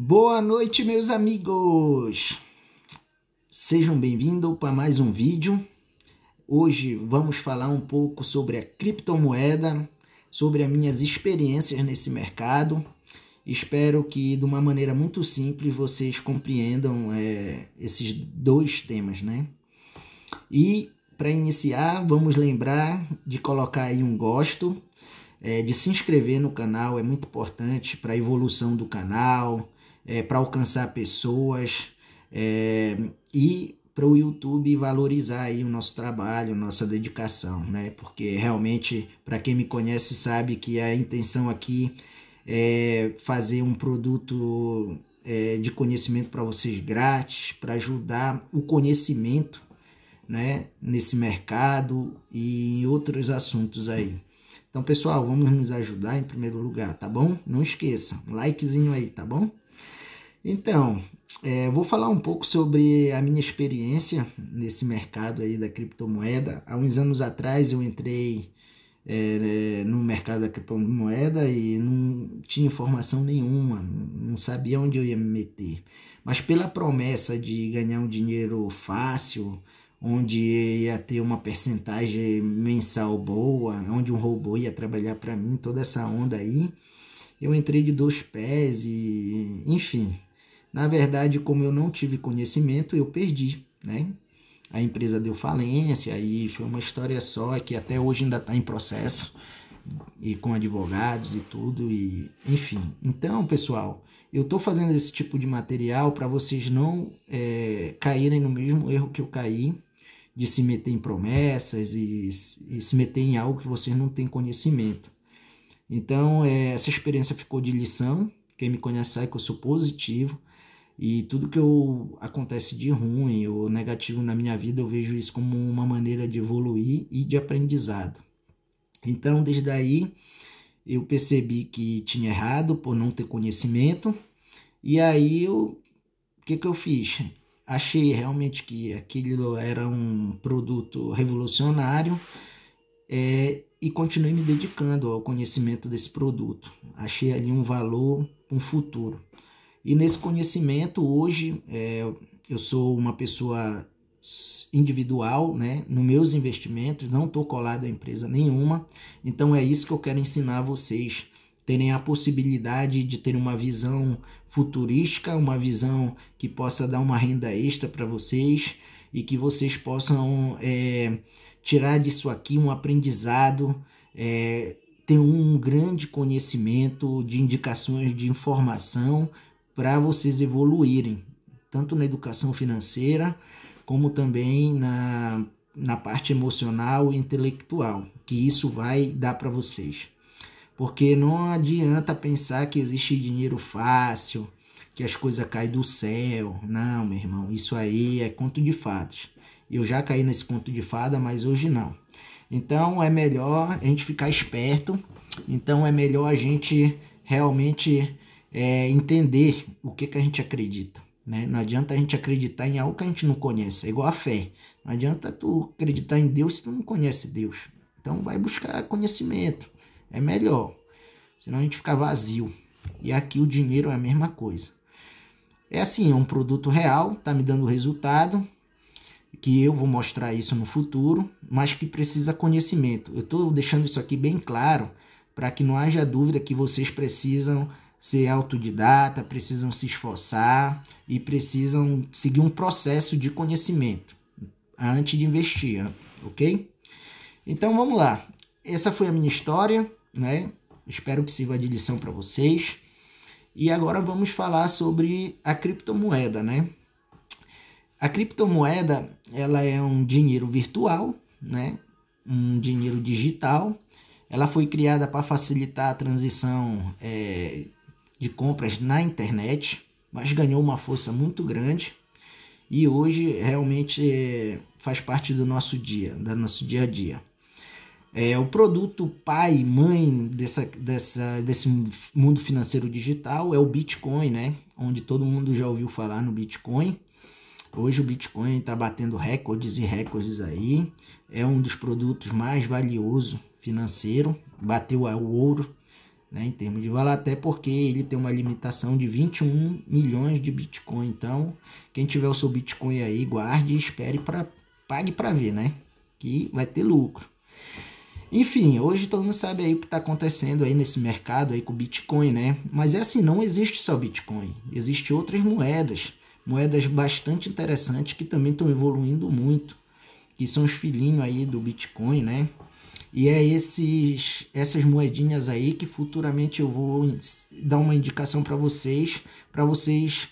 Boa noite, meus amigos! Sejam bem-vindos para mais um vídeo. Hoje vamos falar um pouco sobre a criptomoeda, sobre as minhas experiências nesse mercado. Espero que de uma maneira muito simples vocês compreendam é, esses dois temas, né? E para iniciar, vamos lembrar de colocar aí um gosto, é, de se inscrever no canal, é muito importante para a evolução do canal, é, para alcançar pessoas é, e para o YouTube valorizar aí o nosso trabalho, nossa dedicação, né? Porque realmente, para quem me conhece, sabe que a intenção aqui é fazer um produto é, de conhecimento para vocês grátis, para ajudar o conhecimento, né? Nesse mercado e em outros assuntos aí. Então, pessoal, vamos nos ajudar em primeiro lugar, tá bom? Não esqueça, um likezinho aí, tá bom? Então, é, vou falar um pouco sobre a minha experiência nesse mercado aí da criptomoeda. Há uns anos atrás eu entrei é, né, no mercado da criptomoeda e não tinha informação nenhuma, não sabia onde eu ia me meter. Mas pela promessa de ganhar um dinheiro fácil, onde ia ter uma percentagem mensal boa, onde um robô ia trabalhar para mim, toda essa onda aí, eu entrei de dois pés e enfim na verdade, como eu não tive conhecimento, eu perdi, né? A empresa deu falência aí foi uma história só que até hoje ainda está em processo e com advogados e tudo e enfim. Então, pessoal, eu estou fazendo esse tipo de material para vocês não é, caírem no mesmo erro que eu caí de se meter em promessas e, e se meter em algo que vocês não têm conhecimento. Então, é, essa experiência ficou de lição. Quem me conhece sabe que eu sou positivo e tudo que eu acontece de ruim ou negativo na minha vida, eu vejo isso como uma maneira de evoluir e de aprendizado. Então, desde aí, eu percebi que tinha errado por não ter conhecimento. E aí, o que, que eu fiz? Achei realmente que aquilo era um produto revolucionário é, e continuei me dedicando ao conhecimento desse produto. Achei ali um valor, um futuro. E nesse conhecimento, hoje, é, eu sou uma pessoa individual, né, nos meus investimentos, não estou colado a empresa nenhuma, então é isso que eu quero ensinar a vocês, terem a possibilidade de ter uma visão futurística, uma visão que possa dar uma renda extra para vocês e que vocês possam é, tirar disso aqui um aprendizado, é, ter um grande conhecimento de indicações de informação para vocês evoluírem, tanto na educação financeira, como também na, na parte emocional e intelectual, que isso vai dar para vocês. Porque não adianta pensar que existe dinheiro fácil, que as coisas caem do céu. Não, meu irmão, isso aí é conto de fadas. Eu já caí nesse conto de fada, mas hoje não. Então é melhor a gente ficar esperto. Então é melhor a gente realmente é, entender o que, que a gente acredita. Né? Não adianta a gente acreditar em algo que a gente não conhece, é igual a fé. Não adianta tu acreditar em Deus se tu não conhece Deus. Então vai buscar conhecimento, é melhor. Senão a gente fica vazio. E aqui o dinheiro é a mesma coisa. É assim, é um produto real, tá me dando resultado, que eu vou mostrar isso no futuro, mas que precisa conhecimento. Eu estou deixando isso aqui bem claro para que não haja dúvida que vocês precisam ser autodidata, precisam se esforçar e precisam seguir um processo de conhecimento antes de investir, ah, ok? Então vamos lá. Essa foi a minha história, né? Espero que sirva de lição para vocês. E agora vamos falar sobre a criptomoeda, né? A criptomoeda, ela é um dinheiro virtual, né? Um dinheiro digital. Ela foi criada para facilitar a transição é, de compras na internet, mas ganhou uma força muito grande e hoje realmente é, faz parte do nosso dia, do nosso dia a dia. É, o produto pai mãe dessa, dessa, desse mundo financeiro digital é o Bitcoin, né? Onde todo mundo já ouviu falar no Bitcoin. Hoje o Bitcoin está batendo recordes e recordes aí. É um dos produtos mais valiosos financeiro. Bateu o ouro né, em termos de valor, até porque ele tem uma limitação de 21 milhões de Bitcoin. Então, quem tiver o seu Bitcoin aí, guarde e espere para pague para ver, né? Que vai ter lucro. Enfim, hoje todo mundo sabe aí o que está acontecendo aí nesse mercado aí com o Bitcoin, né? Mas é assim, não existe só Bitcoin, existe outras moedas, moedas bastante interessantes que também estão evoluindo muito, que são os filhinhos aí do Bitcoin, né? E é esses, essas moedinhas aí que futuramente eu vou dar uma indicação para vocês, para vocês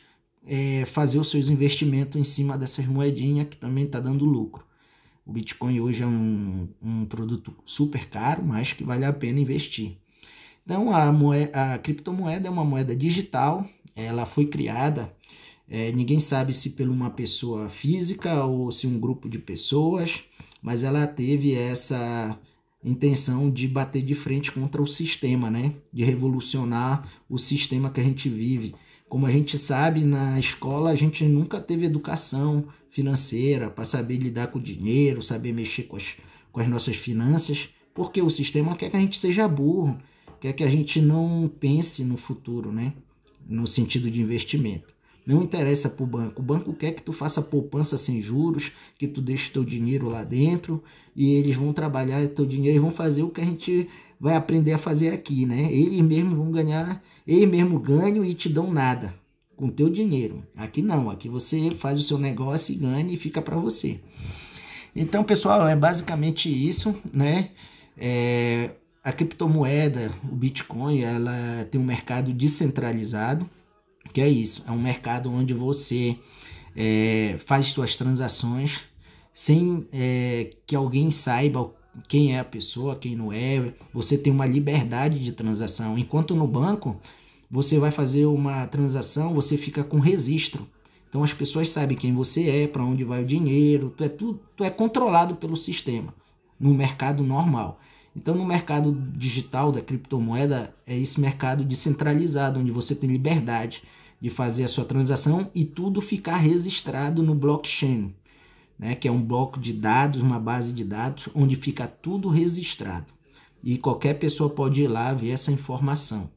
é, fazer os seus investimentos em cima dessas moedinhas que também está dando lucro. O Bitcoin hoje é um, um produto super caro, mas que vale a pena investir. Então, a, moeda, a criptomoeda é uma moeda digital, ela foi criada, é, ninguém sabe se por uma pessoa física ou se um grupo de pessoas, mas ela teve essa intenção de bater de frente contra o sistema, né? De revolucionar o sistema que a gente vive. Como a gente sabe, na escola a gente nunca teve educação financeira para saber lidar com o dinheiro, saber mexer com as, com as nossas finanças, porque o sistema quer que a gente seja burro, quer que a gente não pense no futuro, né? No sentido de investimento. Não interessa para o banco. O banco quer que tu faça poupança sem juros, que tu deixe teu dinheiro lá dentro e eles vão trabalhar teu dinheiro e vão fazer o que a gente vai aprender a fazer aqui, né? Eles mesmos vão ganhar, eles mesmo ganham e te dão nada com teu dinheiro. Aqui não, aqui você faz o seu negócio e ganha e fica para você. Então, pessoal, é basicamente isso, né? É, a criptomoeda, o Bitcoin, ela tem um mercado descentralizado que é isso, é um mercado onde você é, faz suas transações sem é, que alguém saiba quem é a pessoa, quem não é. Você tem uma liberdade de transação. Enquanto no banco, você vai fazer uma transação, você fica com registro. Então as pessoas sabem quem você é, para onde vai o dinheiro, tu é, tu, tu é controlado pelo sistema no mercado normal. Então, no mercado digital da criptomoeda, é esse mercado descentralizado, onde você tem liberdade de fazer a sua transação e tudo ficar registrado no blockchain, né, que é um bloco de dados, uma base de dados, onde fica tudo registrado. E qualquer pessoa pode ir lá ver essa informação.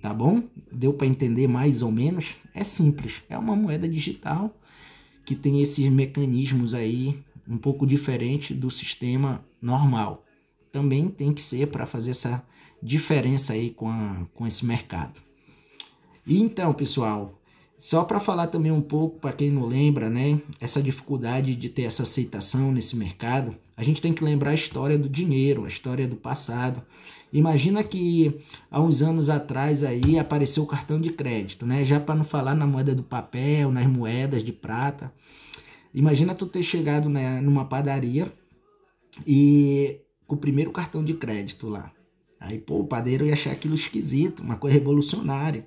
Tá bom? Deu para entender mais ou menos? É simples, é uma moeda digital que tem esses mecanismos aí um pouco diferente do sistema normal também tem que ser para fazer essa diferença aí com, a, com esse mercado. E então, pessoal, só para falar também um pouco, para quem não lembra, né, essa dificuldade de ter essa aceitação nesse mercado, a gente tem que lembrar a história do dinheiro, a história do passado. Imagina que há uns anos atrás aí apareceu o cartão de crédito, né? Já para não falar na moeda do papel, nas moedas de prata. Imagina tu ter chegado né, numa padaria e com o primeiro cartão de crédito lá. Aí, pô, o padeiro ia achar aquilo esquisito, uma coisa revolucionária.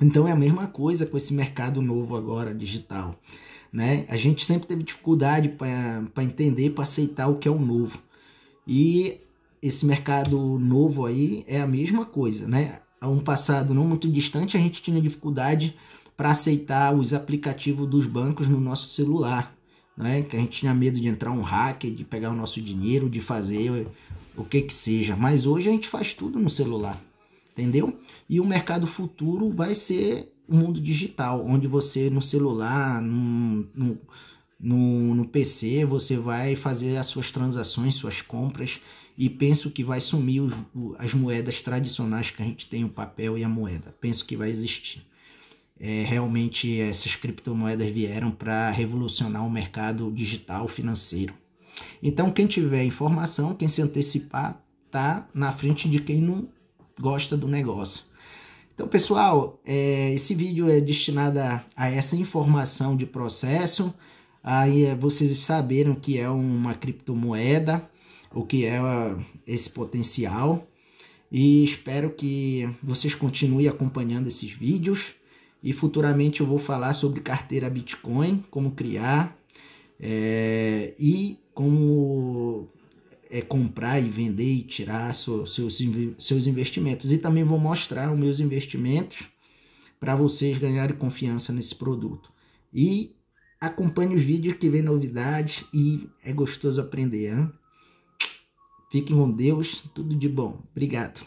Então é a mesma coisa com esse mercado novo agora, digital. Né? A gente sempre teve dificuldade para entender, para aceitar o que é o novo. E esse mercado novo aí é a mesma coisa, né? Há um passado não muito distante, a gente tinha dificuldade para aceitar os aplicativos dos bancos no nosso celular né? Que a gente tinha medo de entrar um hacker, de pegar o nosso dinheiro, de fazer o que que seja. Mas hoje a gente faz tudo no celular, entendeu? E o mercado futuro vai ser o mundo digital, onde você no celular, no, no, no, PC, você vai fazer as suas transações, suas compras e penso que vai sumir os, as moedas tradicionais que a gente tem, o papel e a moeda. Penso que vai existir é, realmente essas criptomoedas vieram para revolucionar o mercado digital financeiro. Então, quem tiver informação, quem se antecipar, tá na frente de quem não gosta do negócio. Então, pessoal, é, esse vídeo é destinado a, essa informação de processo, aí é, vocês saberem que é uma criptomoeda, o que é ah, esse potencial, e espero que vocês continuem acompanhando esses vídeos e futuramente eu vou falar sobre carteira Bitcoin, como criar é, e como é, comprar e vender e tirar so, seus, seus investimentos. E também vou mostrar os meus investimentos para vocês ganharem confiança nesse produto. E acompanhe os vídeos que vem novidades e é gostoso aprender. Hein? Fiquem com Deus, tudo de bom. Obrigado.